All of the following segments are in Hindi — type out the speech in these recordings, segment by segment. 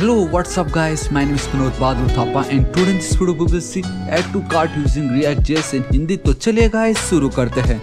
Hello, what's up guys? My name is Manoj Badru Thapa and today in this video we will see add to cart using React.js in Hindi. So, तो चलिए गाइस शुरू करते हैं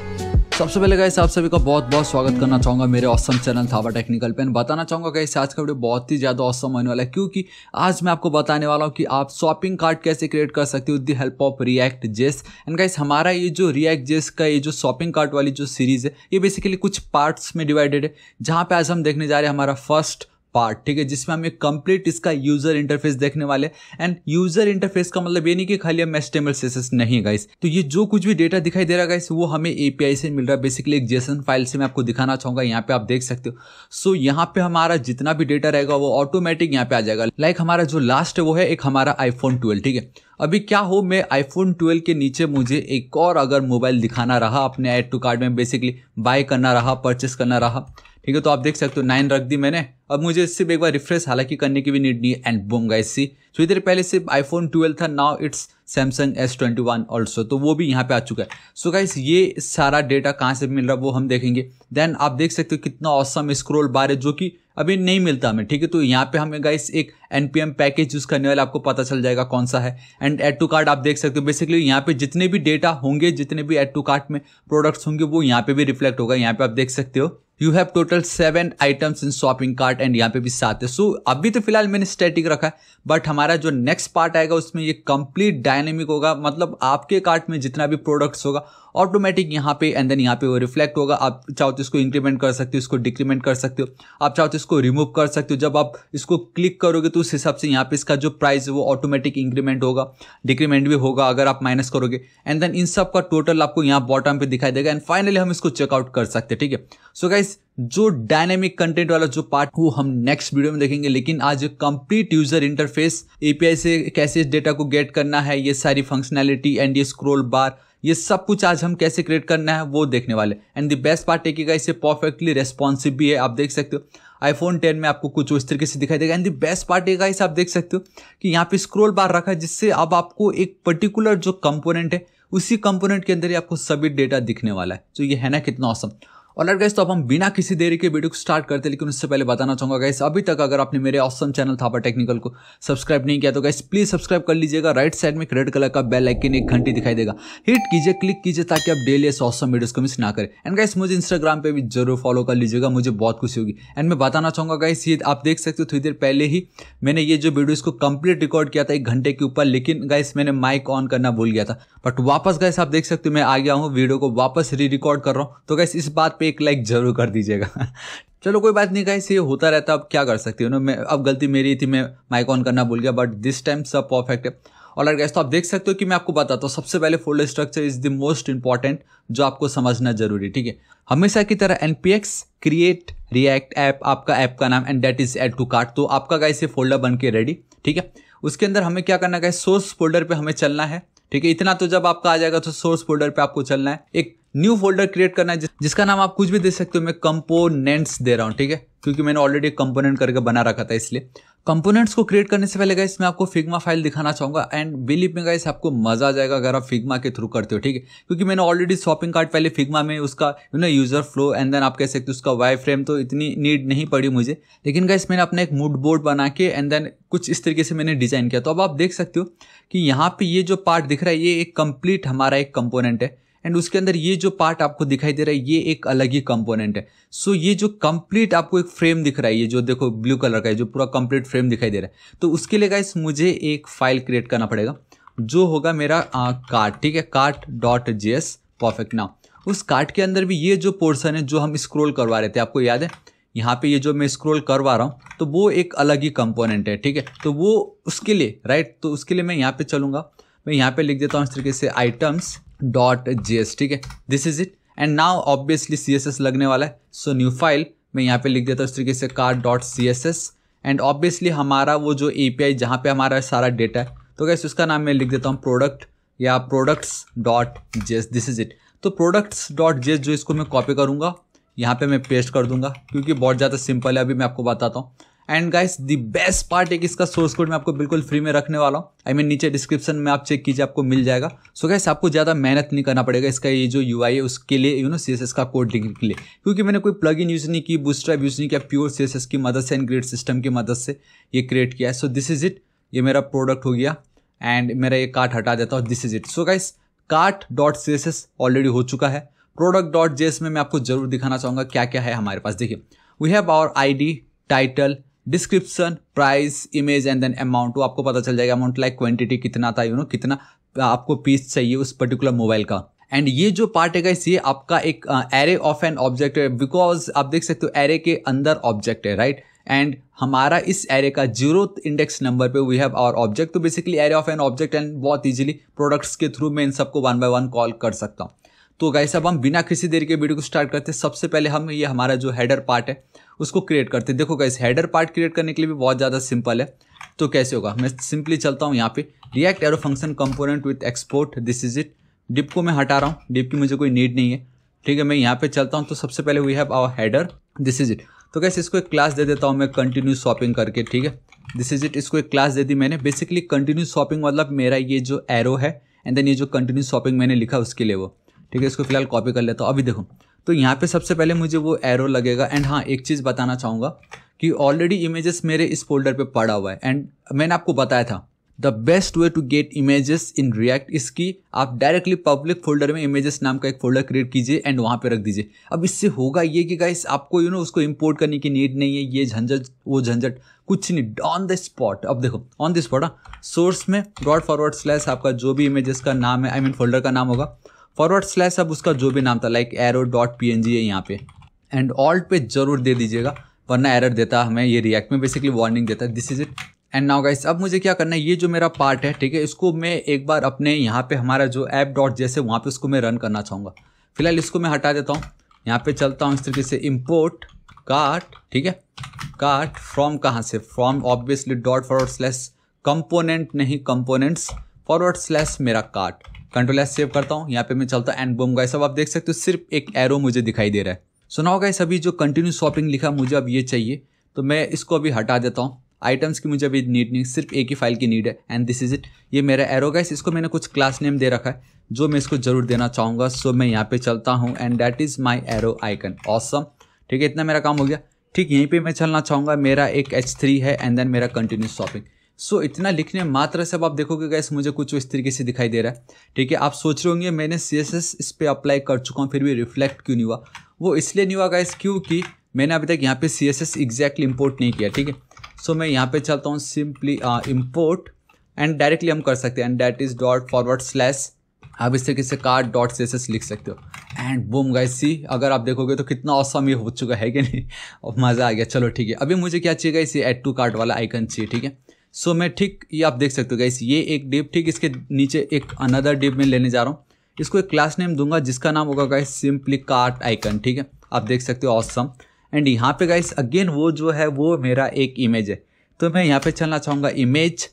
सबसे पहले गाइस आप सभी का बहुत बहुत स्वागत करना चाहूँगा मेरे ऑसम चैनल थावा टेक्निकल पे बताना चाहूँगा गाइस आज का वीडियो बहुत ही ज़्यादा ऑसम होने वाला है क्योंकि आज मैं आपको बताने वाला हूँ कि आप शॉपिंग कार्ट कैसे क्रिएट कर सकते हो with the help of React JS and guys हमारा ये जो रिएक्ट जेस का ये जो शॉपिंग कार्ट वाली जो सीरीज़ है ये बेसिकली कुछ पार्ट्स में डिवाइडेड है जहाँ पर आज हम देखने जा रहे हैं हमारा फर्स्ट पार्ट ठीक है जिसमें हमें कंप्लीट इसका यूजर इंटरफेस देखने वाले एंड यूजर इंटरफेस का मतलब ये नहीं कि खाली हम एस सेसेस नहीं गाइस तो ये जो कुछ भी डेटा दिखाई दे रहा है वो हमें एपीआई से मिल रहा है बेसिकली एक जेसन फाइल से मैं आपको दिखाना चाहूंगा यहाँ पे आप देख सकते हो सो so, यहाँ पे हमारा जितना भी डेटा रहेगा वो ऑटोमेटिक यहाँ पे आ जाएगा लाइक like हमारा जो लास्ट है वो है एक हमारा आईफोन ट्वेल्व ठीक है अभी क्या हो मैं आईफोन 12 के नीचे मुझे एक और अगर मोबाइल दिखाना रहा अपने एड टू कार्ड में बेसिकली बाय करना रहा परचेस करना रहा ठीक है तो आप देख सकते हो नाइन रख दी मैंने अब मुझे सिर्फ एक बार रिफ्रेश हालांकि करने की भी नीड नहीं है एंड बोम गाइस सी तो इधर पहले सिर्फ आईफोन 12 था now it's Samsung S twenty one also तो वो भी यहाँ पे आ चुका है सो so गाइस ये सारा डेटा कहाँ से मिल रहा है वो हम देखेंगे देन आप देख सकते हो कितना औसम स्क्रोल बार है जो कि अभी नहीं मिलता हमें ठीक है तो यहाँ पे हमें गाइस एक N P M package use करने वाले आपको पता चल जाएगा कौन सा है एंड एड टू कार्ड आप देख सकते हो बेसिकली यहाँ पे जितने भी डेटा होंगे जितने भी एड टू कार्ट में प्रोडक्ट्स होंगे वो यहाँ पे भी रिफ्लेक्ट होगा यहाँ पे आप देख सकते हो you have total seven items in shopping cart and यहाँ पे भी सात है सो so, अभी तो फिलहाल मैंने स्टैटिक रखा है बट हमारा जो नेक्स्ट पार्ट आएगा उसमें ये कंप्लीट डायनेमिक होगा मतलब आपके कार्ट में जितना भी प्रोडक्ट्स होगा ऑटोमेटिक यहाँ पे एंड देन यहाँ पे वो रिफ्लेक्ट होगा आप चाहो तो इसको इंक्रीमेंट कर सकते हो इसको डिक्रीमेंट कर सकते हो आप चाहो तो इसको रिमूव कर सकते हो जब आप इसको क्लिक करोगे तो उस हिसाब से यहाँ पे इसका जो प्राइस है वो ऑटोमेटिक इंक्रीमेंट होगा डिक्रीमेंट भी होगा अगर आप माइनस करोगे एंड देन इन सब का टोटल आपको यहाँ बॉटम पर दिखाई देगा एंड फाइनली हम इसको चेकआउट कर सकते हैं ठीक है सो गाइज जो डायनेमिक कंटेंट वाला जो पार्ट वो हम नेक्स्ट वीडियो में देखेंगे लेकिन आज कंप्लीट यूजर इंटरफेस एपीआई से कैसे इस डेटा को गेट करना है ये सारी फंक्शनैलिटी एंड ये स्क्रोल बार ये सब कुछ आज हम कैसे क्रिएट करना है वो देखने वाले एंड द बेस्ट पार्ट एक इसे परफेक्टली रेस्पॉन्सिव भी है आप देख सकते हो आईफोन 10 में आपको कुछ उस तरीके से दिखाई देगा एंड द बेस्ट पार्ट एक आप देख सकते हो कि यहाँ पे स्क्रोल बार रखा है जिससे अब आपको एक पर्टिकुलर जो कंपोनेंट है उसी कंपोनेंट के अंदर ही आपको सभी डेटा दिखने वाला है तो ये है ना कितना औसम awesome. और गैस तो अब हम बिना किसी देरी के वीडियो को स्टार्ट करते लेकिन उससे पहले बताना चाहूंगा गैस अभी तक अगर आपने मेरे ऑसम चैनल थापा टेक्निकल को सब्सक्राइब नहीं किया तो गैस प्लीज़ सब्सक्राइब कर लीजिएगा राइट साइड में रेड कलर का बेल आइकन एक घंटी दिखाई देगा हिट कीजिए क्लिक कीजिए ताकि आप डेली ऐसे ऑसम वीडियोज़ को मिस ना करें एंड गैस मुझे इंस्टाग्राम पर भी जरूर फॉलो कर लीजिएगा मुझे बहुत खुशी होगी एंड मैं बताना चाहूंगा गैस ये आप देख सकते हो थोड़ी देर पहले ही मैंने ये जो वीडियो इसको कंप्लीट रिकॉर्ड किया था एक घंटे के ऊपर लेकिन गैस मैंने माइक ऑन करना भूल गया था बट वापस गैस आप देख सकते हो मैं आ गया हूँ वीडियो को वापस री रिकॉर्ड कर रहा हूँ तो गैस इस बात पर एक लाइक ज़रूर कर दीजिएगा चलो कोई बात नहीं गाइस ये होता रहता अब क्या कर सकती हो ना मैं अब गलती मेरी थी मैं माइक ऑन करना भूल गया बट दिस टाइम सब परफेक्ट है और अगर गैस तो आप देख सकते हो कि मैं आपको बताता हूँ सबसे पहले folder structure is the most important जो आपको समझना जरूरी ठीक है हमेशा की तरह N P X create React app आपका ऐप का नाम and that is add to cart तो आपका गाइस ये फोल्डर बन के रेडी ठीक है उसके अंदर हमें क्या करना है सोर्स फोल्डर पर हमें चलना है ठीक है इतना तो जब आपका आ जाएगा तो सोर्स फोल्डर पे आपको चलना है एक न्यू फोल्डर क्रिएट करना है जिसका नाम आप कुछ भी दे सकते हो मैं कंपोनेंट्स दे रहा हूँ ठीक है क्योंकि मैंने ऑलरेडी कंपोनेंट करके बना रखा था इसलिए कंपोनेंट्स को क्रिएट करने से पहले गए मैं आपको फिग्मा फाइल दिखाना चाहूँगा एंड बिलीव में गए आपको मजा आ जाएगा अगर आप फिग्मा के थ्रू करते हो ठीक है क्योंकि मैंने ऑलरेडी शॉपिंग कार्ट पहले फिग्मा में उसका you know user flow and then आप कह सकते हो उसका वाई फ्रेम तो इतनी नीड नहीं पड़ी मुझे लेकिन गए मैंने अपना एक मूड बोर्ड बना के एंड देन कुछ इस तरीके से मैंने डिजाइन किया तो अब आप देख सकते हो कि यहाँ पे ये जो पार्ट दिख रहा है ये एक कंप्लीट हमारा एक कंपोनेंट है एंड उसके अंदर ये जो पार्ट आपको दिखाई दे रहा है ये एक अलग ही कंपोनेंट है सो so, ये जो कंप्लीट आपको एक फ्रेम दिख रहा है ये जो देखो ब्लू कलर का है जो पूरा कंप्लीट फ्रेम दिखाई दे रहा है तो उसके लिए गाइस मुझे एक फाइल क्रिएट करना पड़ेगा जो होगा मेरा कार्ट ठीक है cart dot J S perfect now उस कार्ट के अंदर भी ये जो पोर्सन है जो हम स्क्रोल करवा रहे थे आपको याद है यहाँ पे ये जो मैं स्क्रॉल करवा रहा हूँ तो वो एक अलग ही कंपोनेंट है ठीक है तो वो उसके लिए राइट तो उसके लिए मैं यहाँ पे चलूँगा मैं यहाँ पे लिख देता हूँ इस तरीके से आइटम्स डॉट जी एस ठीक है this is it and now obviously C S S लगने वाला है सो न्यू फाइल मैं यहाँ पे लिख देता हूँ इस तरीके से car dot C S S and obviously हमारा वो जो ए पी आई जहाँ पर हमारा सारा डेटा है तो कैसे उसका नाम मैं लिख देता हूँ प्रोडक्ट या products dot J S this is it तो प्रोडक्ट्स डॉट जी एस जो इसको मैं कॉपी करूँगा यहाँ पे मैं पेस्ट कर दूंगा क्योंकि बहुत ज़्यादा सिंपल है अभी मैं आपको बताता हूँ and guys the best part एक इसका सोर्स कोड मैं आपको बिल्कुल फ्री में रखने वाला हूँ आई मीन नीचे डिस्क्रिप्शन में आप चेक कीजिए आपको मिल जाएगा सो so गाइस आपको ज़्यादा मेहनत नहीं करना पड़ेगा इसका ये जो यू है उसके लिए यू नो सी का कोड लिखने के लिए क्योंकि मैंने कोई प्लग इन यूज़ नहीं की बूस्टर यूज़ नहीं किया प्योर सी की मदद से एंड ग्रेड सिस्टम की मदद से ये क्रिएट किया है सो दिस इज़ इट ये मेरा प्रोडक्ट हो गया एंड मेरा ये कार्ट हटा देता हूँ this is it so guys cart dot C S S already हो चुका है प्रोडक्ट डॉट जे में मैं आपको जरूर दिखाना चाहूँगा क्या क्या है हमारे पास देखिए we have our I D title description price image and then amount वो आपको पता चल जाएगा अमाउंट लाइक क्वांटिटी कितना था यू नो कितना आपको पीस चाहिए उस पर्टिकुलर मोबाइल का एंड ये जो पार्ट है गाइस ये आपका एक एरे ऑफ एन ऑब्जेक्ट है बिकॉज आप देख सकते हो एरे के अंदर ऑब्जेक्ट है राइट right? एंड हमारा इस एरे का जीरो इंडेक्स नंबर पे वी हैव आवर ऑब्जेक्ट तो basically array of an object and बहुत इजीली प्रोडक्ट्स के थ्रू मैं इन सबको वन बाय वन कॉल कर सकता हूँ तो गाइस अब हम बिना किसी देर के वीडियो को स्टार्ट करते हैं सबसे पहले हम ये हमारा जो हेडर पार्ट है उसको क्रिएट करते हैं देखो गाइस हेडर पार्ट क्रिएट करने के लिए भी बहुत ज़्यादा सिंपल है तो कैसे होगा मैं सिंपली चलता हूँ यहाँ पे React arrow function component with export this is it div को मैं हटा रहा हूँ डिप की मुझे कोई नीड नहीं है ठीक है मैं यहाँ पे चलता हूँ तो सबसे पहले we have our header this is it तो कैसे इसको एक क्लास दे देता हूँ मैं कंटिन्यू शॉपिंग करके ठीक है दिस इज इट इसको एक क्लास दे दी मैंने बेसिकली कंटिन्यू शॉपिंग मतलब मेरा ये जो एरो है एंड देन ये जो कंटिन्यू शॉपिंग मैंने लिखा उसके लिए वो ठीक है इसको फिलहाल कॉपी कर लेता हूँ अभी देखो तो यहाँ पे सबसे पहले मुझे वो एरो लगेगा एंड हाँ एक चीज़ बताना चाहूँगा कि ऑलरेडी इमेजेस मेरे इस फोल्डर पे पड़ा हुआ है एंड मैंने आपको बताया था the best way to get images in React इसकी आप डायरेक्टली पब्लिक फोल्डर में इमेजेस नाम का एक फोल्डर क्रिएट कीजिए एंड वहाँ पे रख दीजिए अब इससे होगा ये कि गाइस आपको यू नो उसको इम्पोर्ट करने की नीड नहीं है ये झंझट वो झंझट कुछ नहीं ऑन द स्पॉट अब देखो ऑन द स्पॉट सोर्स में ब्रॉड फॉरवर्ड स्लैश आपका जो भी इमेजेस का नाम है I I mean mean, folder का नाम होगा फॉरवर्ड स्लैश अब उसका जो भी नाम था लाइक एरो डॉट पी है यहाँ पे एंड ऑल्ट पे जरूर दे दीजिएगा वरना एरर देता है हमें ये रिएक्ट में बेसिकली वार्निंग देता है this is it and now guys अब मुझे क्या करना है ये जो मेरा पार्ट है ठीक है इसको मैं एक बार अपने यहाँ पे हमारा जो ऐप डॉट जैसे वहाँ पे उसको मैं रन करना चाहूँगा फिलहाल इसको मैं हटा देता हूँ यहाँ पे चलता हूँ इस तरीके से इम्पोर्ट कार्ट ठीक है कार्ट फ्रॉम कहाँ से from obviously dot forward slash component नहीं कंपोनेंट्स फॉरवर्ड स्लैश मेरा कार्ट कंट्रोल एस सेव करता हूँ यहाँ पे मैं चलता एंड बोम गाइस अब आप देख सकते हो सिर्फ एक एरो मुझे दिखाई दे रहा है सो नाउ गाइस अभी जो कंटिन्यू शॉपिंग लिखा मुझे अब ये चाहिए तो मैं इसको अभी हटा देता हूँ आइटम्स की मुझे अभी नीड नहीं सिर्फ एक ही फाइल की नीड है एंड दिस इज़ इट ये मेरा एरो गाइस इसको मैंने कुछ क्लास नेम दे रखा है जो मैं इसको जरूर देना चाहूँगा सो मैं यहाँ पे चलता हूँ and that is my arrow icon awesome ठीक है इतना मेरा काम हो गया ठीक यहीं पर मैं चलना चाहूँगा मेरा एक एच थ्री है एंड देन मेरा कंटिन्यू शॉपिंग सो so, इतना लिखने मात्र से अब आप देखोगे गैस मुझे कुछ इस तरीके से दिखाई दे रहा है ठीक है आप सोच रहे होंगे मैंने सी एस एस इस पर अप्लाई कर चुका हूँ फिर भी रिफ्लेक्ट क्यों नहीं हुआ वो इसलिए नहीं हुआ गैस क्योंकि मैंने अभी तक यहाँ पे C S S exactly import नहीं किया ठीक है सो मैं यहाँ पे चलता हूँ सिंपली इम्पोर्ट एंड डायरेक्टली हम कर सकते हैं and that is dot forward slash आप इस तरीके से car dot C S S लिख सकते हो एंड बूम गाइस सी अगर आप देखोगे तो कितना औसम ये हो चुका है कि नहीं और मज़ा आ गया चलो ठीक है अभी मुझे क्या चाहिए गाइस ये एड टू कार्ट वाला आइकन चाहिए ठीक है सो मैं ठीक ये आप देख सकते हो गाइस ये एक डिप ठीक इसके नीचे एक अनदर डिप में लेने जा रहा हूँ इसको एक क्लास नेम दूंगा जिसका नाम होगा गाइस सिंपली कार्ट आइकन ठीक है आप देख सकते हो ऑसम एंड यहाँ पे गाइस अगेन वो जो है वो मेरा एक इमेज है तो मैं यहाँ पे चलना चाहूँगा इमेज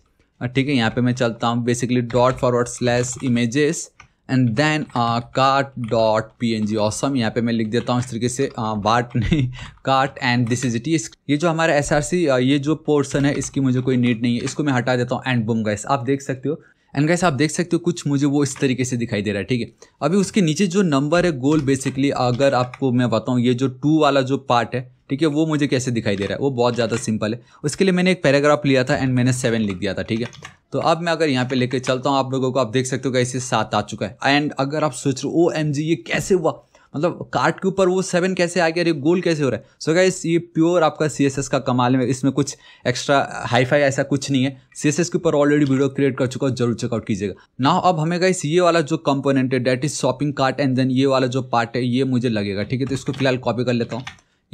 ठीक है यहाँ पे मैं चलता हूँ basically dot forward slash images and then cart dot P N G awesome यहाँ पे मैं लिख देता हूँ इस तरीके से वाट uh, नहीं cart and this is it ये जो हमारा एस आर सी ये जो पोर्सन है इसकी मुझे कोई नीड नहीं है इसको मैं हटा देता हूँ एंड बुम गैस आप देख सकते हो एंड गैस आप देख सकते हो कुछ मुझे वो इस तरीके से दिखाई दे रहा है ठीक है अभी उसके नीचे जो नंबर है गोल बेसिकली अगर आपको मैं बताऊँ ये जो टू वाला जो पार्ट है ठीक है वो मुझे कैसे दिखाई दे रहा है वो बहुत ज़्यादा सिंपल है उसके लिए मैंने एक पैराग्राफ लिया था एंड मैंने सेवन लिख दिया था ठीक है तो अब मैं अगर यहाँ पे लेके चलता हूँ आप लोगों को आप देख सकते हो कैसे सात आ चुका है एंड अगर आप सोच रहे हो ओ एम जी ये कैसे हुआ मतलब कार्ट के ऊपर वो सेवन कैसे आ गया ये गोल कैसे हो रहा है सो so गाइस ये प्योर आपका सी एस एस का कमाल है इसमें कुछ एक्स्ट्रा हाईफाई ऐसा कुछ नहीं है सी एस एस के ऊपर ऑलरेडी वीडियो क्रिएट कर चुका हूँ जरूर चेकआउट कीजिएगा ना अब हमें गाइस ये वाला जो कंपोनेंट है that is shopping cart and then ये वाला जो पार्ट है ये मुझे लगेगा ठीक है तो इसको फिलहाल कॉपी कर लेता हूँ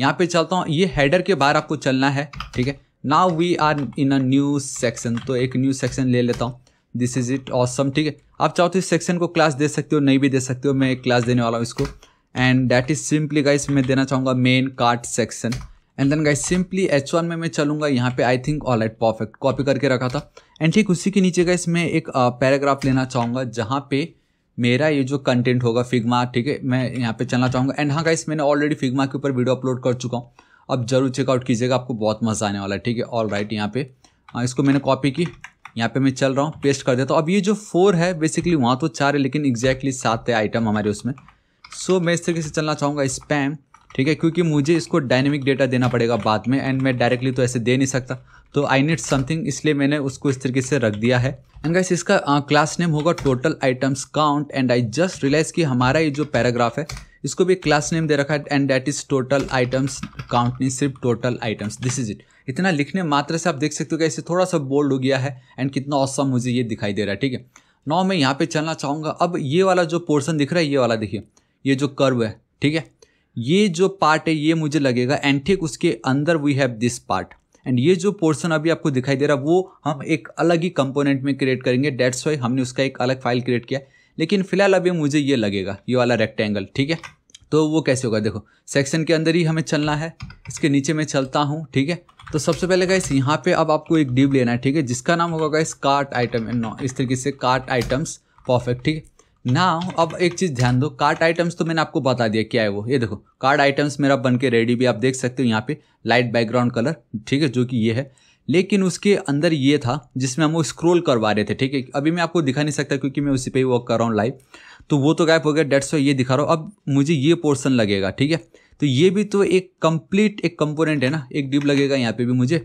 यहाँ पे चलता हूँ ये हेडर के बाहर आपको चलना है ठीक है now we are in a new section तो एक न्यू सेक्शन ले लेता हूँ दिस इज इट ऑसम ठीक है आप चाहो तो इस सेक्शन को क्लास दे सकते हो नहीं भी दे सकते हो मैं एक क्लास देने वाला हूँ इसको and that is simply guys मैं देना चाहूँगा main cart section and then guys simply H one में मैं चलूंगा यहाँ पे I think all at perfect copy करके रखा था एंड ठीक उसी के नीचे गाइस मैं एक पैराग्राफ लेना चाहूँगा जहाँ पे मेरा ये जो कंटेंट होगा फिगमा ठीक है मैं यहाँ पे चलना चाहूँगा एंड हाँ गाइस मैंने ऑलरेडी फिगमा के ऊपर वीडियो अपलोड कर चुका हूँ अब जरूर चेकआउट कीजिएगा आपको बहुत मज़ा आने वाला है ठीक है ऑल राइट यहाँ पे हाँ, इसको मैंने कॉपी की यहाँ पे मैं चल रहा हूँ पेस्ट कर देता हूँ अब ये जो फोर है बेसिकली वहाँ तो चार है लेकिन एग्जैक्टली सात है आइटम हमारे उसमें सो मैं इस तरीके से चलना चाहूँगा स्पैम ठीक है क्योंकि मुझे इसको डायनेमिक डेटा देना पड़ेगा बाद में एंड मैं डायरेक्टली तो ऐसे दे नहीं सकता तो आई नीड समथिंग इसलिए मैंने उसको इस तरीके से रख दिया है एंड गाइस इसका क्लास नेम होगा total items count and I just realise कि हमारा ये जो पैराग्राफ है इसको भी क्लास नेम दे रखा है and that is total items count नहीं सिर्फ total items this is it इतना लिखने मात्र से आप देख सकते हो कि इसे थोड़ा सा बोल्ड हो गया है एंड कितना औसम मुझे ये दिखाई दे रहा है ठीक है नौ मैं यहाँ पे चलना चाहूँगा अब ये वाला जो पोर्सन दिख रहा है ये वाला देखिए ये जो कर्व है ठीक है ये जो पार्ट है ये मुझे लगेगा एंड ठीक उसके अंदर we have this part and ये जो पोर्सन अभी आपको दिखाई दे रहा है वो हम एक अलग ही कंपोनेंट में क्रिएट करेंगे डेट्स वाई हमने उसका एक अलग फाइल क्रिएट किया लेकिन फिलहाल अभी मुझे ये लगेगा ये वाला रेक्टेंगल ठीक है तो वो कैसे होगा देखो सेक्शन के अंदर ही हमें चलना है इसके नीचे मैं चलता हूँ ठीक है तो सबसे पहले गाइस यहाँ पे अब आपको एक डीप लेना है ठीक है जिसका नाम होगा गाइस कार्ट आइटम नो इस तरीके से कार्ट आइटम्स परफेक्ट ठीक है ना अब एक चीज़ ध्यान दो कार्ट आइटम्स तो मैंने आपको बता दिया क्या है वो ये देखो कार्ड आइटम्स मेरा बन के रेडी भी आप देख सकते हो यहाँ पे लाइट बैकग्राउंड कलर ठीक है जो कि ये है लेकिन उसके अंदर ये था जिसमें हम वो स्क्रोल करवा रहे थे ठीक है अभी मैं आपको दिखा नहीं सकता क्योंकि मैं उसी पे ही वर्क कर रहा हूँ लाइव तो वो तो गायब हो गया डेट्स ये दिखा रहा हूँ अब मुझे ये पोर्सन लगेगा ठीक है तो ये भी तो एक कंप्लीट एक कंपोनेंट है ना एक डिप लगेगा यहाँ पे भी मुझे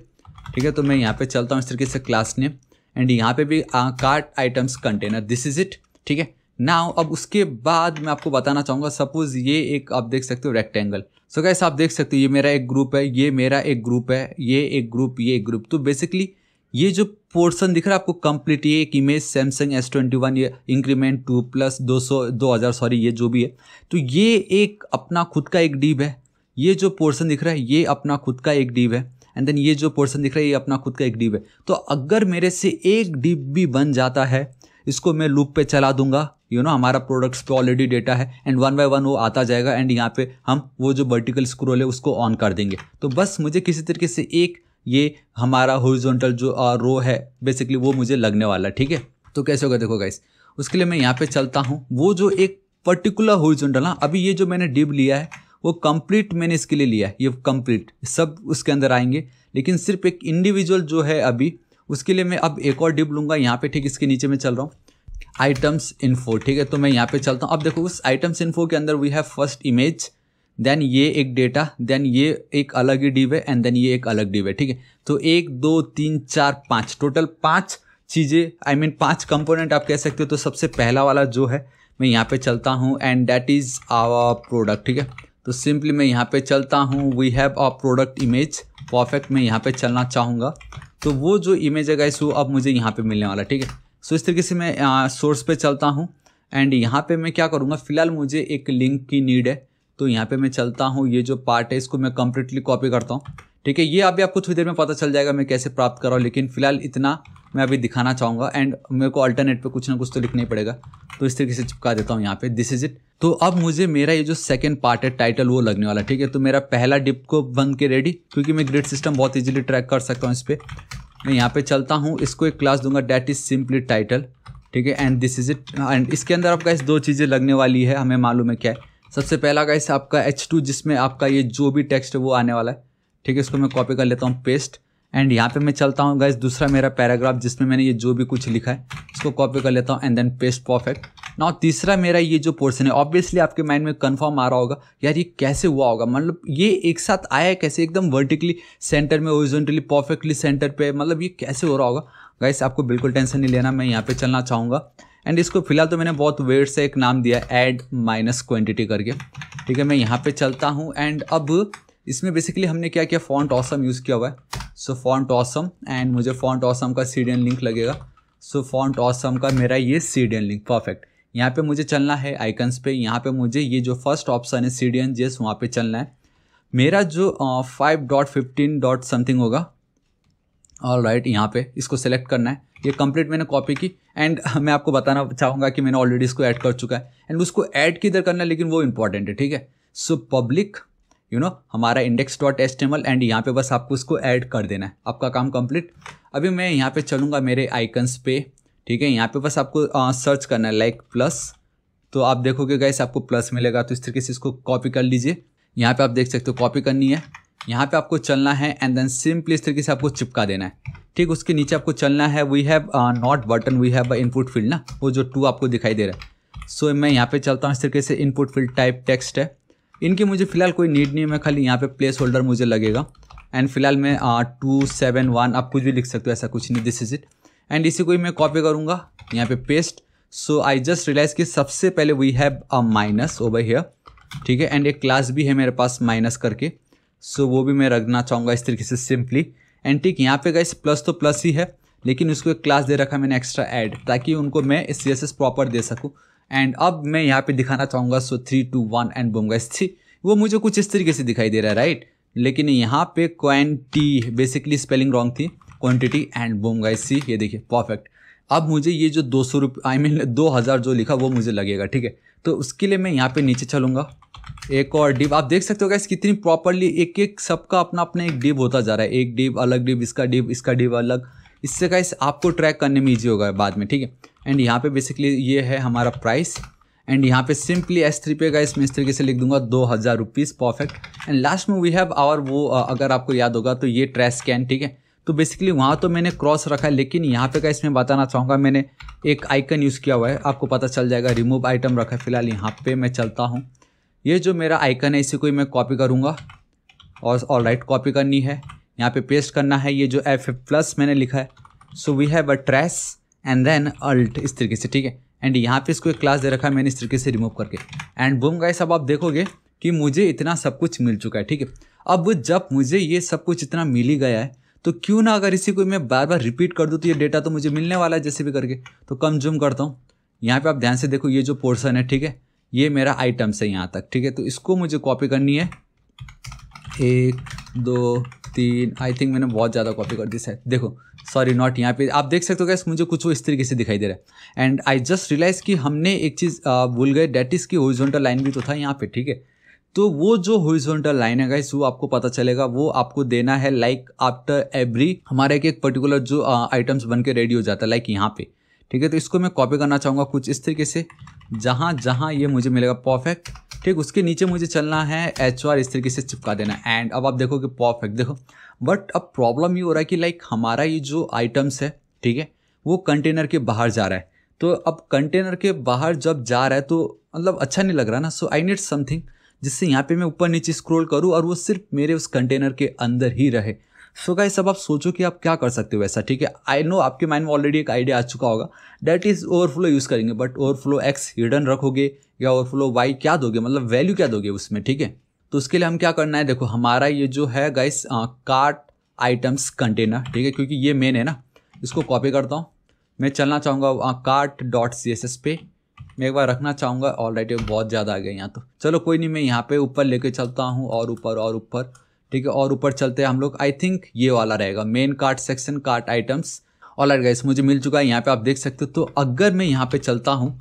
ठीक है तो मैं यहाँ पे चलता हूँ इस तरीके से क्लास ने एंड यहाँ पे भी cart items container this is it ठीक है ना अब उसके बाद मैं आपको बताना चाहूँगा सपोज़ ये एक आप देख सकते हो रेक्टेंगल सो कैसे आप देख सकते हो ये मेरा एक ग्रुप है ये मेरा एक ग्रुप है ये एक ग्रुप ये एक ग्रुप तो बेसिकली ये जो पोर्सन दिख रहा है आपको कंप्लीट ये एक image Samsung S twenty one ये इंक्रीमेंट टू प्लस दो सौ दो हज़ार सॉरी ये जो भी है तो ये एक अपना खुद का एक डीब है ये जो पोर्सन दिख रहा है ये अपना खुद का एक डीब है एंड देन ये जो पोर्सन दिख रहा है ये अपना खुद का एक डीब है तो अगर मेरे से एक डीब भी बन जाता है इसको मैं लूप पे चला दूंगा यू you नो know, हमारा प्रोडक्ट्स पे ऑलरेडी डेटा है एंड वन बाय वन वो आता जाएगा एंड यहाँ पे हम वो जो वर्टिकल स्क्रोल है उसको ऑन कर देंगे तो बस मुझे किसी तरीके से एक ये हमारा होरिजोनटल जो रो है बेसिकली वो मुझे लगने वाला है ठीक है तो कैसे होगा देखो गाइस उसके लिए मैं यहाँ पे चलता हूँ वो जो एक पर्टिकुलर होरिजोनटल ना अभी ये जो मैंने डिब लिया है वो कंप्लीट मैंने इसके लिए लिया है ये कंप्लीट सब उसके अंदर आएंगे लेकिन सिर्फ एक इंडिविजुअल जो है अभी उसके लिए मैं अब एक और डिप लूँगा यहाँ पे ठीक इसके नीचे मैं चल रहा हूँ आइटम्स इन्फो ठीक है तो मैं यहाँ पे चलता हूँ अब देखो उस आइटम्स इन्फो के अंदर we have first image then ये एक डेटा देन ये एक अलग ही डिब है एंड देन ये एक अलग डिब है ठीक है तो एक दो तीन चार पाँच टोटल पाँच चीज़ें आई मीन पाँच कंपोनेंट आप कह सकते हो तो सबसे पहला वाला जो है मैं यहाँ पे चलता हूँ and that is our product ठीक है तो सिंपली मैं यहाँ पे चलता हूँ we have a product image perfect मैं यहाँ पे चलना चाहूँगा तो वो जो इमेज है गाइस वो अब मुझे यहाँ पे मिलने वाला ठीक है सो इस तरीके से मैं सोर्स पे चलता हूँ एंड यहाँ पे मैं क्या करूँगा फ़िलहाल मुझे एक लिंक की नीड है तो यहाँ पे मैं चलता हूँ ये जो पार्ट है इसको मैं कम्प्लीटली कॉपी करता हूँ ठीक है ये अभी आपको थोड़ी देर में पता चल जाएगा मैं कैसे प्राप्त कर रहा हूँ लेकिन फिलहाल इतना मैं अभी दिखाना चाहूँगा एंड मेरे को अल्टरनेट पे कुछ ना कुछ तो लिखना ही पड़ेगा तो इस तरीके से चिपका देता हूँ यहाँ पे दिस इज इट तो अब मुझे मेरा ये जो सेकंड पार्ट है टाइटल वो लगने वाला ठीक है तो मेरा पहला डिप को बन के रेडी क्योंकि मैं ग्रिड सिस्टम बहुत ईजिली ट्रैक कर सकता हूँ इस पर मैं यहाँ पर चलता हूँ इसको एक क्लास दूंगा डैट इज़ सिंपली टाइटल ठीक है and this is it and इसके अंदर आपका इस दो चीज़ें लगने वाली है हमें मालूम है क्या है सबसे पहला का इस आपका टू जिसमें आपका ये जो भी टेक्स्ट है वो आने वाला है ठीक है इसको मैं कॉपी कर लेता हूँ पेस्ट एंड यहाँ पे मैं चलता हूँ गाइज दूसरा मेरा पैराग्राफ जिसमें मैंने ये जो भी कुछ लिखा है इसको कॉपी कर लेता हूँ and then paste perfect now तीसरा मेरा ये जो पोर्सन है ऑब्वियसली आपके माइंड में कन्फर्म आ रहा होगा यार ये कैसे हुआ होगा मतलब ये एक साथ आया कैसे एकदम वर्टिकली सेंटर में ओरिजेंटली परफेक्टली सेंटर पे मतलब ये कैसे हो रहा होगा गाइस आपको बिल्कुल टेंशन नहीं लेना मैं यहाँ पे चलना चाहूँगा एंड इसको फिलहाल तो मैंने बहुत वेट से एक नाम दिया एड माइनस क्वान्टिटी करके ठीक है मैं यहाँ पे चलता हूँ एंड अब इसमें बेसिकली हमने क्या किया फॉन्ट ऑसम यूज़ किया हुआ है सो फॉन्ट ऑसम एंड मुझे फॉन्ट ऑसम का सी लिंक लगेगा सो फॉन्ट ऑसम का मेरा ये सी लिंक परफेक्ट यहाँ पे मुझे चलना है आइकन्स पे यहाँ पे मुझे ये जो फर्स्ट ऑप्शन है C D N G S वहाँ पर चलना है मेरा जो five dot fifteen dot something होगा ऑल राइट यहाँ पे इसको सेलेक्ट करना है ये कंप्लीट मैंने कॉपी की एंड मैं आपको बताना चाहूँगा कि मैंने ऑलरेडी इसको ऐड कर चुका है एंड उसको ऐड किधर करना है लेकिन वो इंपॉर्टेंट है ठीक है सो पब्लिक यू नो हमारा इंडेक्स डॉट एस एंड यहाँ पे बस आपको उसको ऐड कर देना है आपका काम कंप्लीट अभी मैं यहाँ पे चलूँगा मेरे आइकन्स पे ठीक है यहाँ पे बस आपको आ, सर्च करना है लाइक प्लस तो आप देखोगे गैस आपको प्लस मिलेगा तो इस तरीके से इसको कॉपी कर लीजिए यहाँ पे आप देख सकते हो कॉपी करनी है यहाँ पे आपको चलना है एंड देन सिंपली इस तरीके से आपको चिपका देना है ठीक उसके नीचे आपको चलना है we have not button we have input field ना वो जो टू आपको दिखाई दे रहा है सो so, मैं यहाँ पे चलता हूँ इस तरीके से इनपुट फील्ड टाइप टेक्स्ट है इनकी मुझे फ़िलहाल कोई नीड नहीं है मैं खाली यहाँ पे प्लेस होल्डर मुझे लगेगा एंड फिलहाल मैं टू सेवन वन आप कुछ भी लिख सकते हो ऐसा कुछ नहीं दिस इज इट एंड इसी को ही मैं कॉपी करूँगा यहाँ पे paste so I just realise कि सबसे पहले we have a minus over here ठीक है एंड एक क्लास भी है मेरे पास माइनस करके सो so, वो भी मैं रखना चाहूँगा इस तरीके से सिंपली एंड ठीक यहाँ पे गाइस प्लस तो प्लस ही है लेकिन उसको एक क्लास दे रखा मैंने एक्स्ट्रा ऐड ताकि उनको मैं सी एस प्रॉपर दे सकूँ एंड अब मैं यहाँ पे दिखाना चाहूँगा so three two one and boom guys three वो मुझे कुछ इस तरीके से दिखाई दे रहा है राइट लेकिन यहाँ पे क्वान्टी बेसिकली स्पेलिंग रॉन्ग थी quantity and boom guys see ये देखिए परफेक्ट अब मुझे ये जो दो सौ रुपये आई मीन दो हज़ार जो लिखा वो मुझे लगेगा ठीक है तो उसके लिए मैं यहाँ पे नीचे चलूँगा एक और डिप आप देख सकते हो गैस कितनी प्रॉपरली एक एक सबका अपना अपना एक डिप होता जा रहा है एक डिप अलग डिप इसका डिप इसका डिप अलग इससे गैस आपको ट्रैक करने में ईजी होगा बाद में ठीक है एंड यहाँ पे बेसिकली ये है हमारा प्राइस एंड यहाँ पे सिंपली एस थ्री पे का इसमें इस तरीके से लिख दूंगा दो हज़ार रुपीज़ परफेक्ट एंड लास्ट में वी हैव आवर वो अगर आपको याद होगा तो ये ट्रेस कैन ठीक है तो बेसिकली वहाँ तो मैंने क्रॉस रखा है लेकिन यहाँ पे का इसमें बताना चाहूँगा मैंने एक आइकन यूज़ किया हुआ है आपको पता चल जाएगा रिमूव आइटम रखा है फिलहाल यहाँ पर मैं चलता हूँ ये जो मेरा आइकन है इसी को मैं कॉपी करूँगा और ऑल राइट कॉपी करनी है यहाँ पे पेस्ट करना है ये जो एफ प्लस मैंने लिखा है so we have a trace and then alt इस तरीके से ठीक है एंड यहाँ पे इसको एक क्लास दे रखा है मैंने इस तरीके से रिमूव करके एंड बुम गाइस अब आप देखोगे कि मुझे इतना सब कुछ मिल चुका है ठीक है अब जब मुझे ये सब कुछ इतना मिल ही गया है तो क्यों ना अगर इसी को मैं बार बार रिपीट कर दूँ तो ये डेटा तो मुझे मिलने वाला है जैसे भी करके तो कम जूम करता हूँ यहाँ पर आप ध्यान से देखो ये जो पोर्सन है ठीक है ये मेरा आइटम्स है यहाँ तक ठीक है तो इसको मुझे कॉपी करनी है एक दो तीन आई थिंक मैंने बहुत ज़्यादा कॉपी कर दी सर देखो सॉरी नॉट यहाँ पे आप देख सकते हो गैस मुझे कुछ वो इस तरीके से दिखाई दे रहा है एंड आई जस्ट रियलाइज़ कि हमने एक चीज़ भूल गए डेट इज़ की हॉरिजॉन्टल लाइन भी तो था यहाँ पे ठीक है तो वो जो हॉरिजॉन्टल लाइन है गाइस वो आपको पता चलेगा वो आपको देना है लाइक आफ्टर एवरी हमारा एक एक पर्टिकुलर जो आइटम्स बन के रेडी हो जाता है लाइक यहाँ पे ठीक है तो इसको मैं कॉपी करना चाहूँगा कुछ इस तरीके से जहाँ जहाँ ये मुझे मिलेगा परफेक्ट ठीक उसके नीचे मुझे चलना है एच इस तरीके से चिपका देना एंड अब आप देखो कि परफेक्ट देखो बट अब प्रॉब्लम ये हो रहा है कि लाइक हमारा ये जो आइटम्स है ठीक है वो कंटेनर के बाहर जा रहा है तो अब कंटेनर के बाहर जब जा रहा है तो मतलब अच्छा नहीं लग रहा ना सो आई नीड समथिंग जिससे यहाँ पे मैं ऊपर नीचे स्क्रॉल करूँ और वो सिर्फ मेरे उस कंटेनर के अंदर ही रहे सो so गाइस अब आप सोचो कि आप क्या कर सकते हो ऐसा ठीक है आई नो आपके माइंड में ऑलरेडी एक आइडिया आ चुका होगा डैट इज़ ओवरफ्लो यूज़ करेंगे बट ओवरफ्लो एक्स हिडन रखोगे या ओवरफ्लो वाई क्या दोगे मतलब वैल्यू क्या दोगे उसमें ठीक है तो उसके लिए हम क्या करना है देखो हमारा ये जो है गाइस कार्ट आइटम्स कंटेनर ठीक है क्योंकि ये मेन है ना इसको कॉपी करता हूँ मैं चलना चाहूँगा cart dot C S S पे मैं एक बार रखना चाहूँगा ऑलराइट ये बहुत ज़्यादा आ गया यहाँ तो चलो कोई नहीं मैं यहाँ पे ऊपर लेके चलता हूँ और ऊपर और ऊपर ठीक है और ऊपर चलते हैं हम लोग आई थिंक ये वाला रहेगा main cart section cart items all right guys मुझे मिल चुका है यहाँ पे आप देख सकते हो तो अगर मैं यहाँ पे चलता हूँ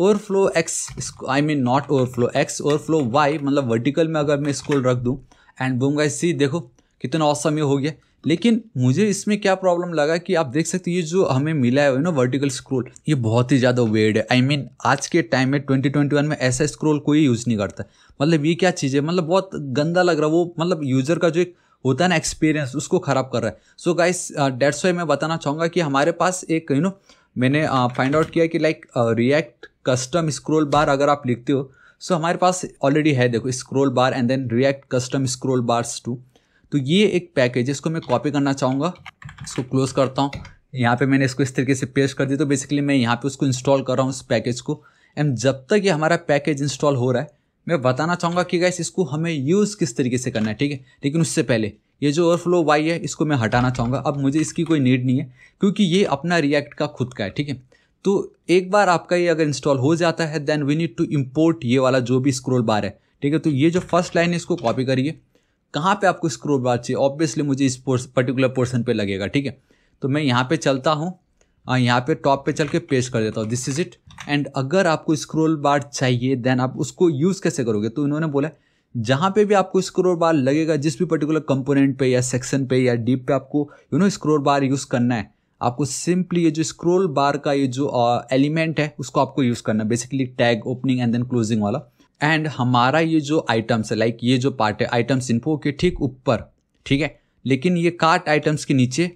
overflow X I mean not overflow X overflow Y मतलब वर्टिकल में अगर मैं स्कूल रख दूँ एंड बूम गाइस सी देखो कितना औसम ये हो गया लेकिन मुझे इसमें क्या प्रॉब्लम लगा कि आप देख सकते हो ये जो हमें मिला है ना वर्टिकल स्क्रोल ये बहुत ही ज़्यादा वेड है आई I मीन mean, आज के टाइम में 2021 में ऐसा स्क्रोल कोई यूज़ नहीं करता मतलब ये क्या चीज़ है मतलब बहुत गंदा लग रहा है वो मतलब यूज़र का जो एक होता है ना एक्सपीरियंस उसको ख़राब कर रहा है सो गाइस डेट्स वाई मैं बताना चाहूँगा कि हमारे पास एक यू you नो know, मैंने फाइंड आउट किया कि like React custom scroll bar अगर आप लिखते हो सो so, हमारे पास ऑलरेडी है देखो scroll bar and then React custom scroll bars too तो ये एक पैकेज इसको मैं कॉपी करना चाहूँगा इसको क्लोज करता हूँ यहाँ पे मैंने इसको इस तरीके से पेश कर दिया तो बेसिकली मैं यहाँ पे उसको इंस्टॉल कर रहा हूँ उस पैकेज को एंड जब तक ये हमारा पैकेज इंस्टॉल हो रहा है मैं बताना चाहूँगा कि गैस इसको हमें यूज़ किस तरीके से करना है ठीक है लेकिन उससे पहले ये जो ओवरफ्लो वाई है इसको मैं हटाना चाहूँगा अब मुझे इसकी कोई नीड नहीं है क्योंकि ये अपना रिएक्ट का खुद का है ठीक है तो एक बार आपका ये अगर इंस्टॉल हो जाता है then we need to import ये वाला जो भी स्क्रोल बार है ठीक है तो ये जो फर्स्ट लाइन है इसको कॉपी करिए कहाँ पर आपको स्क्रोल बार चाहिए ऑब्वियसली मुझे इस पर्टिकुलर पोर्सन पर लगेगा ठीक है तो मैं यहाँ पर चलता हूँ हाँ, यहाँ पे टॉप पे चल के पेस्ट कर देता हूँ दिस इज इट एंड अगर आपको स्क्रोल बार चाहिए देन आप उसको यूज़ कैसे करोगे तो इन्होंने बोला जहाँ पे भी आपको स्क्रोल बार लगेगा जिस भी पर्टिकुलर कंपोनेंट पे या सेक्शन पे या डीप पे आपको you know scroll bar use करना है आपको सिंपली ये जो स्क्रोल बार का ये जो एलिमेंट है उसको आपको यूज़ करना है basically tag opening and then closing वाला एंड हमारा ये जो आइटम्स है लाइक ये जो पार्ट है आइटम्स इन्फो के ठीक ऊपर ठीक है लेकिन ये कार्ट आइटम्स के नीचे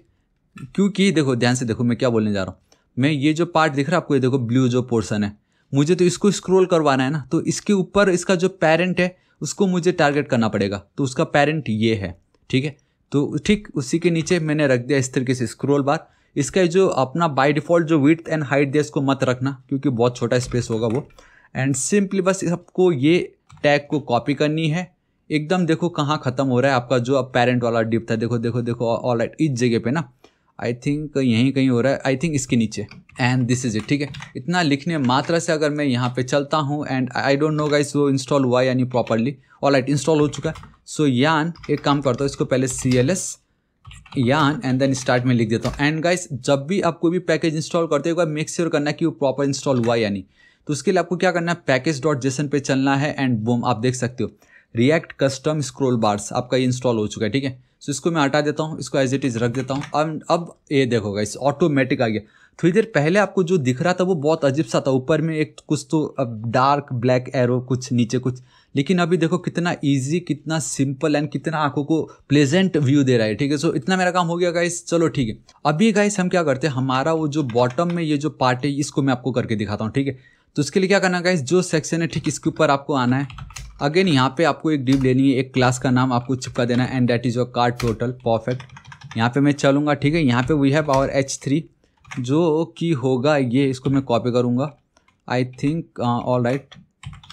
क्योंकि देखो ध्यान से देखो मैं क्या बोलने जा रहा हूँ मैं ये जो पार्ट दिख रहा है आपको ये देखो ब्लू जो पोर्सन है मुझे तो इसको स्क्रोल करवाना है ना तो इसके ऊपर इसका जो पेरेंट है उसको मुझे टारगेट करना पड़ेगा तो उसका पेरेंट ये है ठीक है तो ठीक उसी के नीचे मैंने रख दिया इस तरीके से स्क्रोल बार इसका जो अपना बाय डिफॉल्ट जो विथ एंड हाइट दिया इसको मत रखना क्योंकि बहुत छोटा स्पेस होगा वो एंड सिंपली बस आपको ये टैग को कॉपी करनी है एकदम देखो कहाँ ख़त्म हो रहा है आपका जो अब पेरेंट वाला डिप था देखो देखो देखो ऑल राइट इस जगह पे ना आई थिंक यहीं कहीं हो रहा है आई थिंक इसके नीचे एंड दिस इज़ इट ठीक है इतना लिखने मात्रा से अगर मैं यहाँ पे चलता हूँ and I don't know guys वो इंस्टॉल हुआ यानी प्रॉपरली ऑल राइट इंस्टॉल हो चुका है सो यान एक काम करता हूँ इसको पहले C L S yarn and then start में लिख देता हूँ एंड गाइस जब भी आप कोई भी पैकेज इंस्टॉल करते हो मेक श्योर करना कि वो प्रॉपर इंस्टॉल हुआ यानी तो उसके लिए आपको क्या करना है पैकेज डॉट जेसन पर चलना है एंड बोम आप देख सकते हो रिएक्ट कस्टम स्क्रोल बार्स आपका ये इंस्टॉल हो चुका है ठीक है सो इसको मैं हटा देता हूँ इसको एज इट इज़ रख देता हूँ अब अब ये देखोगा इस ऑटोमेटिक आ गया थोड़ी देर पहले आपको जो दिख रहा था वो बहुत अजीब सा था ऊपर में एक कुछ तो अब डार्क ब्लैक एरो कुछ नीचे कुछ लेकिन अभी देखो कितना इजी कितना सिंपल एंड कितना आंखों को प्लेजेंट व्यू दे रहा है ठीक है सो इतना मेरा काम हो गया गाइस चलो ठीक है अभी गाइस हम क्या करते हैं हमारा वो जो बॉटम में ये जो पार्ट है इसको मैं आपको करके दिखाता हूँ ठीक है तो उसके लिए क्या करना गाइस जो सेक्शन है ठीक इसके ऊपर आपको आना है अगेन यहाँ पे आपको एक डीप लेनी है एक क्लास का नाम आपको चिपका देना and that is your card total perfect यहाँ पे मैं चलूँगा ठीक है यहाँ पे we have our H three जो कि होगा ये इसको मैं कॉपी करूँगा I think all right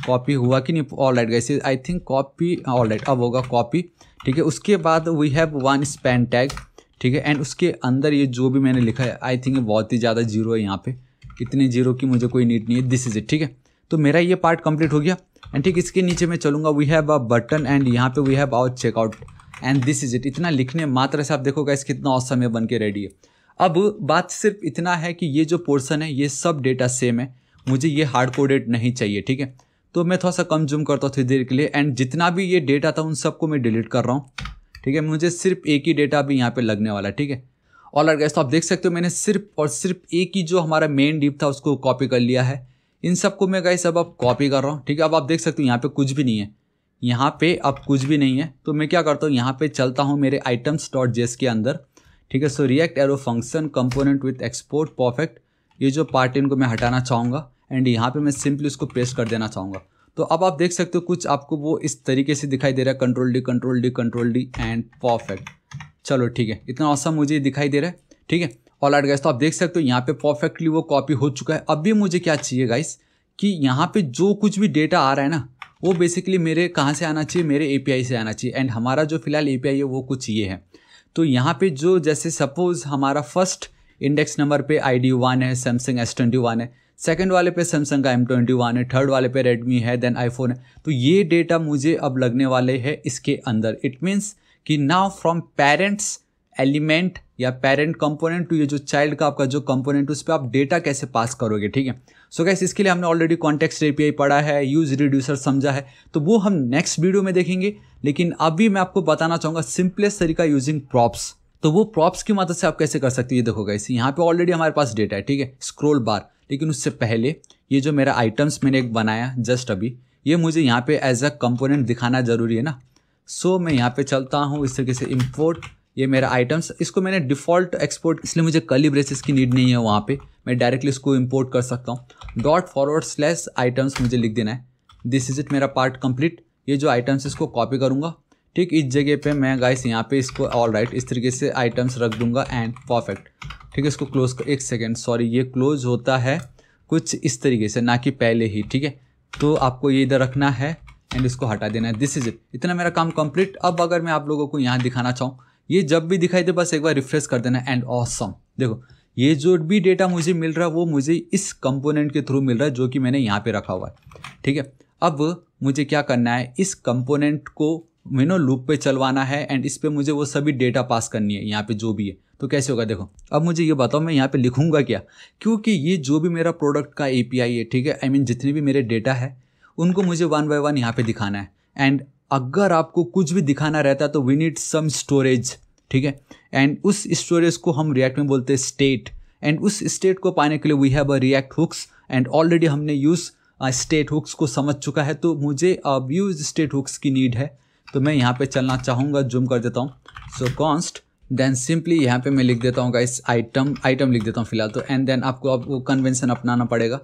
copy हुआ कि नहीं all right guys I think copy all right अब होगा कॉपी ठीक है उसके बाद we have one span tag ठीक है एंड उसके अंदर ये जो भी मैंने लिखा है आई थिंक ये बहुत ही ज़्यादा जीरो है यहाँ पे इतने जीरो की मुझे कोई नीड नहीं है दिस इज़ इट ठीक है तो मेरा ये पार्ट कंप्लीट हो गया एंड ठीक इसके नीचे मैं चलूँगा we have a button and यहाँ पे we have our checkout and this is it इतना लिखने मात्र से आप देखोगे इस कितना औसम है बन के रेडी है अब बात सिर्फ इतना है कि ये जो पोर्सन है ये सब डेटा सेम है मुझे ये हार्ड कोडेड नहीं चाहिए ठीक है तो मैं थोड़ा सा कम जूम करता हूँ थोड़ी देर के लिए एंड जितना भी ये डेटा था उन सबको मैं डिलीट कर रहा हूँ ठीक है मुझे सिर्फ एक ही डेटा अभी यहाँ पे लगने वाला है ठीक है ऑल आर गैस तो आप देख सकते हो मैंने सिर्फ और सिर्फ एक ही जो हमारा मेन डीप था उसको कॉपी कर लिया है इन सबको मैं गाइस अब आप कॉपी कर रहा हूँ ठीक है अब आप देख सकते हो यहाँ पे कुछ भी नहीं है यहाँ पे अब कुछ भी नहीं है तो मैं क्या करता हूँ यहाँ पे चलता हूँ मेरे आइटम्स डॉट जेस के अंदर ठीक है so React arrow function component with export perfect ये जो पार्ट इनको मैं हटाना चाहूँगा एंड यहाँ पर मैं सिंपली उसको पेस्ट कर देना चाहूँगा तो अब आप देख सकते हो कुछ आपको वो इस तरीके से दिखाई दे रहा है control D control D control D and perfect चलो ठीक है इतना औसम मुझे दिखाई दे रहा है ठीक है ऑल आर्ट गाइस तो आप देख सकते हो यहाँ पे परफेक्टली वो कॉपी हो चुका है अब भी मुझे क्या चाहिए गाइस कि यहाँ पे जो कुछ भी डेटा आ रहा है ना वो बेसिकली मेरे कहाँ से आना चाहिए मेरे ए से आना चाहिए एंड हमारा जो फिलहाल ए है वो कुछ ये है तो यहाँ पे जो जैसे सपोज हमारा फर्स्ट इंडेक्स नंबर पे आई डी वन है सैमसंग एस ट्वेंटी वन है सेकेंड वाले पे सैमसंग का एम ट्वेंटी वन है थर्ड वाले पे रेडमी है देन आईफोन है तो ये डेटा मुझे अब लगने वाले है इसके अंदर इट मीन्स कि नाउ फ्रॉम पेरेंट्स एलिमेंट या पेरेंट कंपोनेंट टू ये जो चाइल्ड का आपका जो कंपोनेंट उस पर आप डेटा कैसे पास करोगे ठीक है सो गैस इसके लिए हमने ऑलरेडी कॉन्टेक्स एपीआई पढ़ा है यूज रिड्यूसर समझा है तो वो हम नेक्स्ट वीडियो में देखेंगे लेकिन अभी मैं आपको बताना चाहूँगा सिंपलेस्ट तरीका यूजिंग प्रॉप्स तो वो प्रॉप्स की मदद से आप कैसे कर सकते हो ये देखो गैस यहाँ पे ऑलरेडी हमारे पास डेटा है ठीक है स्क्रोल बार लेकिन उससे पहले ये जो मेरा आइटम्स मैंने एक बनाया जस्ट अभी ये मुझे यहाँ पे एज अ कंपोनेंट दिखाना जरूरी है ना सो so, मैं यहाँ पे चलता हूँ इस तरीके से इम्पोर्ट ये मेरा आइटम्स इसको मैंने डिफ़ॉल्ट एक्सपोर्ट इसलिए मुझे कली ब्रेसेस की नीड नहीं है वहाँ पे मैं डायरेक्टली इसको इंपोर्ट कर सकता हूँ डॉट फॉरवर्ड स्लैश आइटम्स मुझे लिख देना है दिस इज इट मेरा पार्ट कंप्लीट ये जो आइटम्स इसको कॉपी करूँगा ठीक इस जगह पे मैं गाइस यहाँ पे इसको ऑल राइट right, इस तरीके से आइटम्स रख दूंगा एंड परफेक्ट ठीक है इसको क्लोज कर एक सेकेंड सॉरी ये क्लोज होता है कुछ इस तरीके से ना कि पहले ही ठीक है तो आपको ये इधर रखना है एंड इसको हटा देना है दिस इज इट इतना मेरा काम कंप्लीट अब अगर मैं आप लोगों को यहाँ दिखाना चाहूँ ये जब भी दिखाई दे बस एक बार रिफ्रेश कर देना एंड ऑसम देखो ये जो भी डेटा मुझे मिल रहा है वो मुझे इस कंपोनेंट के थ्रू मिल रहा है जो कि मैंने यहाँ पे रखा हुआ है ठीक है अब मुझे क्या करना है इस कंपोनेंट को मैनो लूप पे चलवाना है एंड इस पर मुझे वो सभी डेटा पास करनी है यहाँ पे जो भी है तो कैसे होगा देखो अब मुझे ये बताओ मैं यहाँ पे लिखूंगा क्या क्योंकि ये जो भी मेरा प्रोडक्ट का ए है ठीक है आई I मीन mean, जितने भी मेरे डेटा है उनको मुझे वन बाय वन यहाँ पे दिखाना है एंड अगर आपको कुछ भी दिखाना रहता है तो वी नीड सम स्टोरेज ठीक है एंड उस स्टोरेज को हम रिएक्ट में बोलते हैं स्टेट एंड उस स्टेट को पाने के लिए we have a React hooks and already हमने यूज़ स्टेट हुक्स को समझ चुका है तो मुझे अब यूज स्टेट हुक्स की नीड है तो मैं यहाँ पे चलना चाहूँगा जूम कर देता हूँ सो कॉन्स्ट देन सिंपली यहाँ पे मैं लिख देता हूँ इस आइटम आइटम लिख देता हूँ फिलहाल तो एंड देन आपको अब वो कन्वेंसन अपनाना पड़ेगा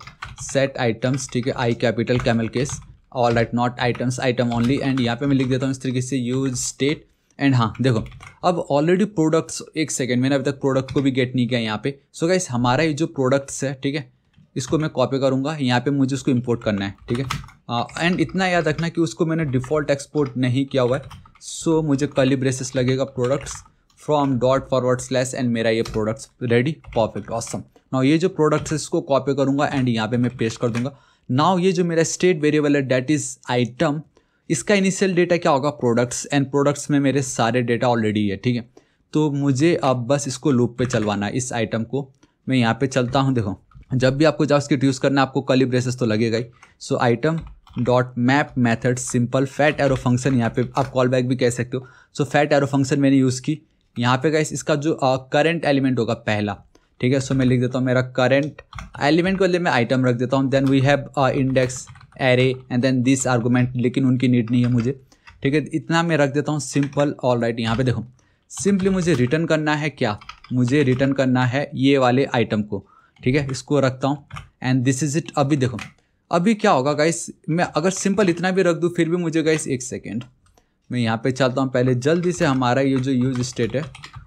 सेट आइटम्स ठीक है I capital camel case all right not items item only and यहाँ पे मैं लिख देता हूँ इस तरीके से यूज स्टेट एंड हाँ देखो अब ऑलरेडी प्रोडक्ट्स एक सेकेंड मैंने अभी तक प्रोडक्ट को भी गेट नहीं किया यहाँ पे सो so गाइस हमारा ये जो प्रोडक्ट्स है ठीक है इसको मैं कॉपी करूँगा यहाँ पे मुझे उसको इंपोर्ट करना है ठीक है एंड इतना याद रखना कि उसको मैंने डिफ़ॉल्ट एक्सपोर्ट नहीं किया हुआ है सो so, मुझे कली ब्रेसेस लगेगा products from dot forward slash and मेरा ये प्रोडक्ट्स रेडी परफेक्ट ऑसम ना ये जो प्रोडक्ट्स है इसको कॉपी करूँगा एंड यहाँ पे मैं पेस्ट कर दूँगा नाउ ये जो मेरा स्टेट वेरिएबल है डेट इज़ आइटम इसका इनिशियल डेटा क्या होगा प्रोडक्ट्स एंड प्रोडक्ट्स में मेरे सारे डेटा ऑलरेडी है ठीक है तो मुझे अब बस इसको लूप पे चलवाना है इस आइटम को मैं यहाँ पे चलता हूँ देखो जब भी आपको जावास्क्रिप्ट यूज़ करना आपको कली ब्रेसेस तो लगेगा ही so item dot map method simple fat arrow function यहाँ पे आप कॉल बैक भी कह सकते हो सो फैट एरो फंक्शन मैंने यूज़ की यहाँ पे गए इसका जो करंट एलिमेंट होगा पहला ठीक है सो मैं लिख देता हूँ मेरा करेंट एलिमेंट को लिए मैं आइटम रख देता हूँ then we have index array and then this argument लेकिन उनकी नीड नहीं है मुझे ठीक है इतना मैं रख देता हूँ सिंपल ऑल राइट यहाँ पे देखो सिंपली मुझे रिटर्न करना है क्या मुझे रिटर्न करना है ये वाले आइटम को ठीक है इसको रखता हूँ एंड दिस इज़ इट अभी देखो अभी क्या होगा गाइस मैं अगर सिंपल इतना भी रख दूँ फिर भी मुझे गाइस एक सेकेंड मैं यहाँ पे चलता हूँ पहले जल्दी से हमारा ये जो यूज स्टेट है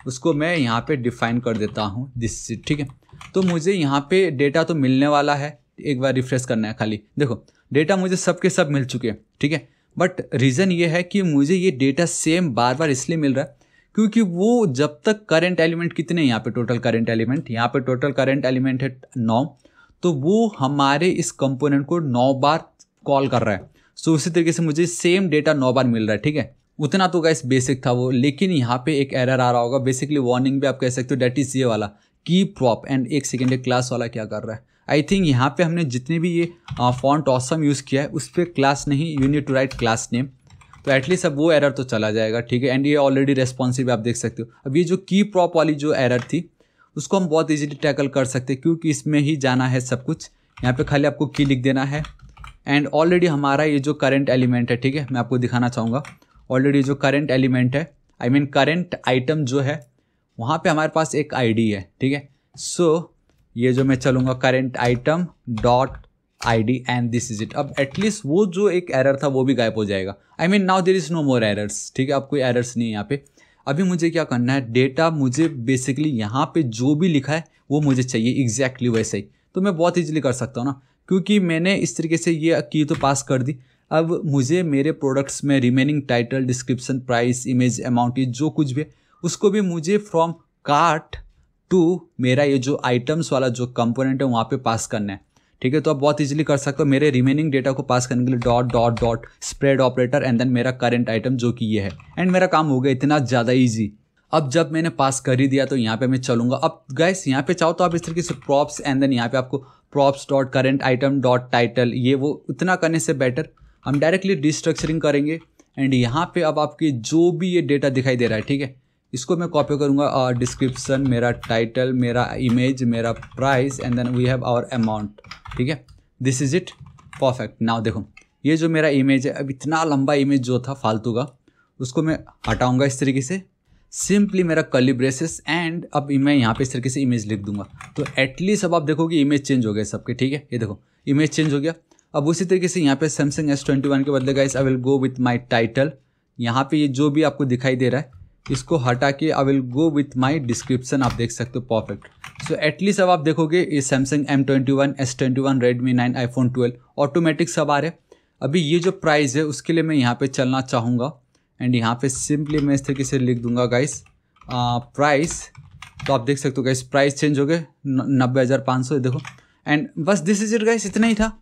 उसको मैं यहाँ पे डिफ़ाइन कर देता हूँ दिस ठीक है तो मुझे यहाँ पे डेटा तो मिलने वाला है एक बार रिफ्रेश करना है खाली देखो डेटा मुझे सब के सब मिल चुके हैं ठीक है बट रीज़न ये है कि मुझे ये डेटा सेम बार बार इसलिए मिल रहा है क्योंकि वो जब तक करेंट एलिमेंट कितने यहाँ पे टोटल करेंट एलिमेंट यहाँ पे टोटल करेंट एलिमेंट है नौ तो वो हमारे इस कंपोनेंट को नौ बार कॉल कर रहा है सो so, उसी तरीके से मुझे सेम डेटा नौ बार मिल रहा है ठीक है उतना तो गाइस बेसिक था वो लेकिन यहाँ पे एक एरर आ रहा होगा बेसिकली वार्निंग भी आप कह सकते हो डेट इज़ ये वाला की प्रॉप एंड एक सेकेंड क्लास वाला क्या कर रहा है आई थिंक यहाँ पे हमने जितने भी ये फॉन्ट ऑसम यूज़ किया है उस पर क्लास नहीं unit to write class name तो एटलीस्ट अब वो एरर तो चला जाएगा ठीक है एंड ये ऑलरेडी रेस्पॉन्सिव आप देख सकते हो अब ये जो की प्रॉप वाली जो एरर थी उसको हम बहुत ईजिली टैकल कर सकते क्योंकि इसमें ही जाना है सब कुछ यहाँ पे खाली आपको की लिख देना है एंड ऑलरेडी हमारा ये जो करेंट एलिमेंट है ठीक है मैं आपको दिखाना चाहूँगा ऑलरेडी जो करेंट एलिमेंट है आई मीन करेंट आइटम जो है वहाँ पे हमारे पास एक आईडी है ठीक है सो so, ये जो मैं चलूँगा current item dot I D and this is it अब एटलीस्ट वो जो एक एरर था वो भी गायब हो जाएगा I mean now there is no more errors ठीक है अब कोई एरर्स नहीं है यहाँ पे अभी मुझे क्या करना है डेटा मुझे बेसिकली यहाँ पे जो भी लिखा है वो मुझे चाहिए एग्जैक्टली exactly वैसे ही तो मैं बहुत ईजिली कर सकता हूँ ना क्योंकि मैंने इस तरीके से ये की तो पास कर दी अब मुझे मेरे प्रोडक्ट्स में remaining title description price image amount जो कुछ भी उसको भी मुझे फ्रॉम कार्ट टू मेरा ये जो आइटम्स वाला जो कंपोनेंट है वहाँ पे पास करना है ठीक है तो आप बहुत इजीली कर सकते हो मेरे रिमेनिंग डेटा को पास करने के लिए dot dot dot spread operator and then मेरा करेंट आइटम जो कि ये है एंड मेरा काम हो गया इतना ज़्यादा ईजी अब जब मैंने पास कर ही दिया तो यहाँ पे मैं चलूँगा अब गैस यहाँ पे चाहो तो आप इस तरीके से प्रॉप्स एंड देन यहाँ पे आपको props dot current item dot title ये वो उतना करने से बेटर हम डायरेक्टली डिस्ट्रक्चरिंग करेंगे एंड यहाँ पे अब आपके जो भी ये डेटा दिखाई दे रहा है ठीक है इसको मैं कॉपी करूँगा डिस्क्रिप्सन uh, मेरा टाइटल मेरा इमेज मेरा price and then we have our amount ठीक है this is it perfect now देखो ये जो मेरा इमेज है अब इतना लंबा इमेज जो था फालतू का उसको मैं हटाऊँगा इस तरीके से सिंपली मेरा कलिब्रेसिस एंड अब मैं यहाँ पे इस तरीके से इमेज लिख दूंगा तो एटलीस्ट अब आप देखोगे इमेज चेंज हो गया सबके ठीक है ये देखो इमेज चेंज हो गया अब उसी तरीके से यहाँ पे सैमसंग एस ट्वेंटी वन के बदले guys I will go with my title यहाँ पे ये जो भी आपको दिखाई दे रहा है इसको हटा के I will go with my description आप देख सकते हो परफेक्ट सो एटलीस्ट अब आप देखोगे ये Samsung M twenty one S twenty one Redmi nine iPhone twelve automatic सब आ रहे अभी ये जो प्राइस है उसके लिए मैं यहाँ पे चलना चाहूँगा एंड यहाँ पे सिंपली मैं इस तरीके से लिख दूंगा गाइस प्राइस तो आप देख सकते हो गाइस प्राइस चेंज हो गए नब्बे हज़ार पाँच सौ देखो एंड बस दिस इज इट गाइस इतना ही था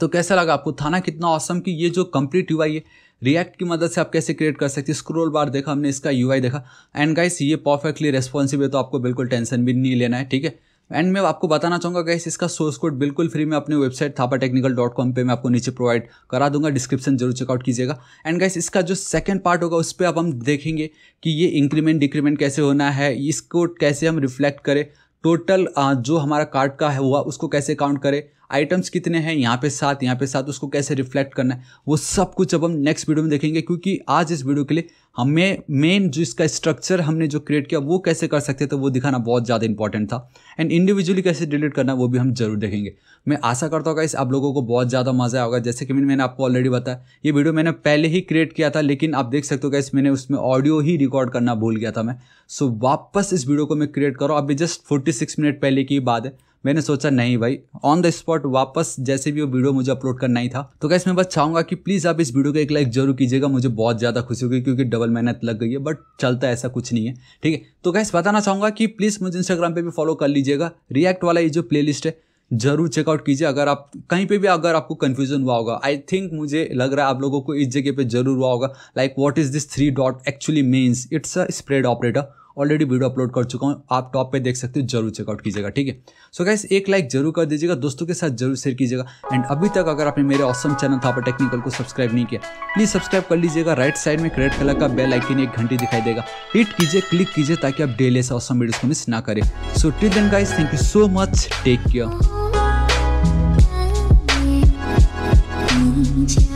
तो कैसा लगा आपको थाना कितना औसम कि ये जो कंप्लीट यू है रिएक्ट की मदद से आप कैसे क्रिएट कर सकते हैं स्क्रोल बार देखा हमने इसका यू देखा एंड गाइस ये परफेक्टली रेस्पॉन्सिव है तो आपको बिल्कुल टेंशन भी नहीं लेना है ठीक है एंड मैं आपको बताना चाहूँगा गाइस इसका सोर्स कोड बिल्कुल फ्री में अपने website Thapa technical dot com पर मैं आपको नीचे प्रोवाइड करा दूंगा डिस्क्रिप्शन जरूर चेकआउट कीजिएगा एंड गाइस इसका जो सेकंड पार्ट होगा उस पर अब हम देखेंगे कि ये इंक्रीमेंट डिक्रीमेंट कैसे होना है इसको कैसे हम रिफ्लेक्ट करें टोटल जो हमारा कार्ड का है हुआ उसको कैसे काउंट करें आइटम्स कितने हैं यहाँ पे सात यहाँ पे सात उसको कैसे रिफ्लेक्ट करना है वो सब कुछ अब हम नेक्स्ट वीडियो में देखेंगे क्योंकि आज इस वीडियो के लिए हमें मेन जो इसका स्ट्रक्चर हमने जो क्रिएट किया वो कैसे कर सकते थे वो दिखाना बहुत ज़्यादा इंपॉर्टेंट था एंड इंडिविजुअली कैसे डिलीट करना वो भी हम जरूर देखेंगे मैं आशा करता हूँ इस आप लोगों को बहुत ज़्यादा मज़ा आएगा जैसे कि मैंने आपको ऑलरेडी बताया ये वीडियो मैंने पहले ही क्रिएट किया था लेकिन आप देख सकते हो कैसे मैंने उसमें ऑडियो ही रिकॉर्ड करना भूल गया था मैं सो so, वापस इस वीडियो को मैं क्रिएट करूँ अभी जस्ट फोर्टी मिनट पहले की बात है मैंने सोचा नहीं भाई ऑन द स्पॉट वापस जैसे भी वो वीडियो मुझे अपलोड करना ही था तो कैसे मैं बस चाहूंगा कि प्लीज़ आप इस वीडियो को एक लाइक जरूर कीजिएगा मुझे बहुत ज़्यादा खुशी होगी क्योंकि डबल मेहनत लग गई है बट चलता ऐसा कुछ नहीं है ठीक है तो कैसे बताना चाहूँगा कि प्लीज़ मुझे इंस्टाग्राम पर भी फॉलो कर लीजिएगा रिएक्ट वाला ये जो प्ले है जरूर चेकआउट कीजिए अगर आप कहीं पे भी अगर आपको कन्फ्यूजन हुआ होगा आई थिंक मुझे लग रहा है आप लोगों को इस जगह पे जरूर हुआ होगा like what is this three dot actually means it's a spread operator already video upload कर चुका हूँ आप टॉप पे देख सकते हो जरूर चेकआउट कीजिएगा ठीक है सो गैस एक लाइक जरूर कर दीजिएगा दोस्तों के साथ जरूर शेयर कीजिएगा एंड अभी तक अगर आपने मेरे ऑसम चैनल थापर टेक्निकल को सब्सक्राइब नहीं किया प्लीज़ सब्सक्राइब कर लीजिएगा राइट साइड में रेड कलर का बेल आइकन एक घंटी दिखाई देगा हिट कीजिए क्लिक कीजिए ताकि आप डेली ऐसे ऑसम वीडियोज़ को मिस ना करें so till then guys thank you so much take care